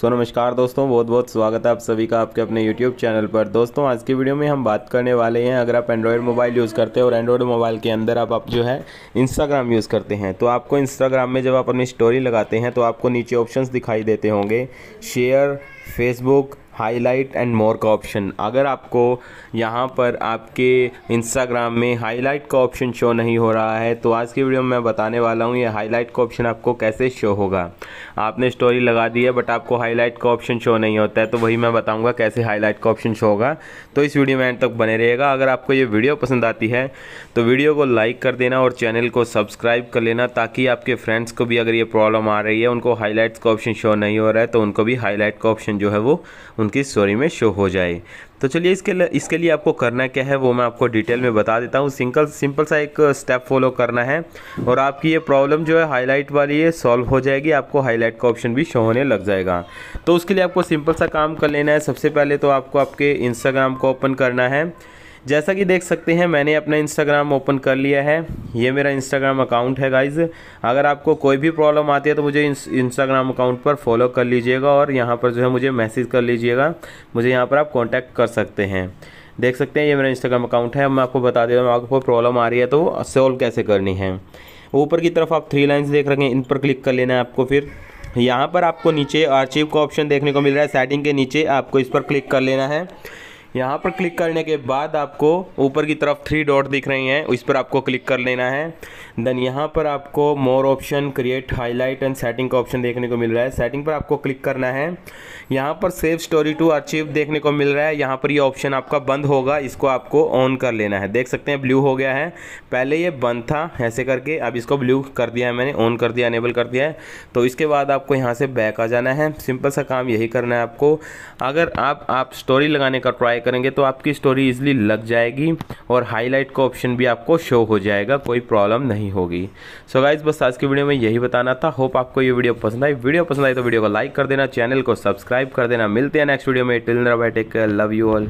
सो नमस्कार दोस्तों बहुत बहुत स्वागत है आप सभी का आपके अपने YouTube चैनल पर दोस्तों आज की वीडियो में हम बात करने वाले हैं अगर आप एंड्रॉयड मोबाइल यूज़ करते हैं और एंड्रॉयड मोबाइल के अंदर आप, आप जो है इंस्टाग्राम यूज़ करते हैं तो आपको इंस्टाग्राम में जब आप अपनी स्टोरी लगाते हैं तो आपको नीचे ऑप्शंस दिखाई देते होंगे share Facebook highlight and more का ऑप्शन अगर आपको यहाँ पर आपके इंस्टाग्राम में हाईलाइट का ऑप्शन शो नहीं हो रहा है तो आज की वीडियो में मैं बताने वाला हूँ ये हाईलाइट का ऑप्शन आपको कैसे शो होगा आपने स्टोरी लगा दी है बट आपको हाईलाइट का ऑप्शन शो नहीं होता है तो वही मैं बताऊँगा कैसे हाईलाइट का ऑप्शन शो होगा तो इस वीडियो में एंड तक बने रहेगा अगर आपको ये वीडियो पसंद आती है तो वीडियो को लाइक कर देना और चैनल को सब्सक्राइब कर लेना ताकि आपके फ्रेंड्स को भी अगर ये प्रॉब्लम आ रही है उनको हाईलाइट्स का ऑप्शन शो नहीं हो रहा है तो उनको भी हाईलाइट का ऑप्शन जो है वो उनकी स्टोरी में शो हो जाए तो चलिए इसके लिए इसके लिए आपको करना क्या है वो मैं आपको डिटेल में बता देता हूँ सिंपल सिंपल सा एक स्टेप फॉलो करना है और आपकी ये प्रॉब्लम जो है हाईलाइट वाली है सॉल्व हो जाएगी आपको हाईलाइट का ऑप्शन भी शो होने लग जाएगा तो उसके लिए आपको सिंपल सा काम कर लेना है सबसे पहले तो आपको आपके इंस्टाग्राम को ओपन करना है जैसा कि देख सकते हैं मैंने अपना इंस्टाग्राम ओपन कर लिया है ये मेरा इंस्टाग्राम अकाउंट है गाइज़ अगर आपको कोई भी प्रॉब्लम आती है तो मुझे इंस्टाग्राम अकाउंट पर फॉलो कर लीजिएगा और यहाँ पर जो है मुझे मैसेज कर लीजिएगा मुझे यहाँ पर आप कॉन्टैक्ट कर सकते हैं देख सकते हैं ये मेरा इंस्टाग्राम अकाउंट है मैं आपको बता दे रहा हूँ आपको प्रॉब्लम आ रही है तो सॉल्व कैसे करनी है ऊपर की तरफ आप थ्री लाइन्स देख रखें इन पर क्लिक कर लेना है आपको फिर यहाँ पर आपको नीचे आर्चिव का ऑप्शन देखने को मिल रहा है सेटिंग के नीचे आपको इस पर क्लिक कर लेना है यहाँ पर क्लिक करने के बाद आपको ऊपर की तरफ थ्री डॉट दिख रही हैं इस पर आपको क्लिक कर लेना है देन यहाँ पर आपको more option create highlight and setting का ऑप्शन देखने को मिल रहा है सेटिंग पर आपको क्लिक करना है यहाँ पर सेव स्टोरी टू अचीव देखने को मिल रहा है यहाँ पर ये यह ऑप्शन आपका बंद होगा इसको आपको ऑन कर लेना है देख सकते हैं ब्लू हो गया है पहले ये बंद था ऐसे करके अब इसको ब्लू कर दिया है मैंने ऑन कर दिया अनेबल कर दिया है तो इसके बाद आपको यहाँ से बैक आ जाना है सिंपल सा काम यही करना है आपको अगर आप, आप स्टोरी लगाने का ट्राई करेंगे तो आपकी स्टोरी इजिली लग जाएगी और हाईलाइट का ऑप्शन भी आपको शो हो जाएगा कोई प्रॉब्लम नहीं होगी सो गाइज बस आज की वीडियो में यही बताना था होप आपको ये वीडियो पसंद आई वीडियो पसंद आई तो वीडियो को लाइक कर देना चैनल को सब्सक्राइब कर देना मिलते हैं नेक्स्ट वीडियो में till bye love you all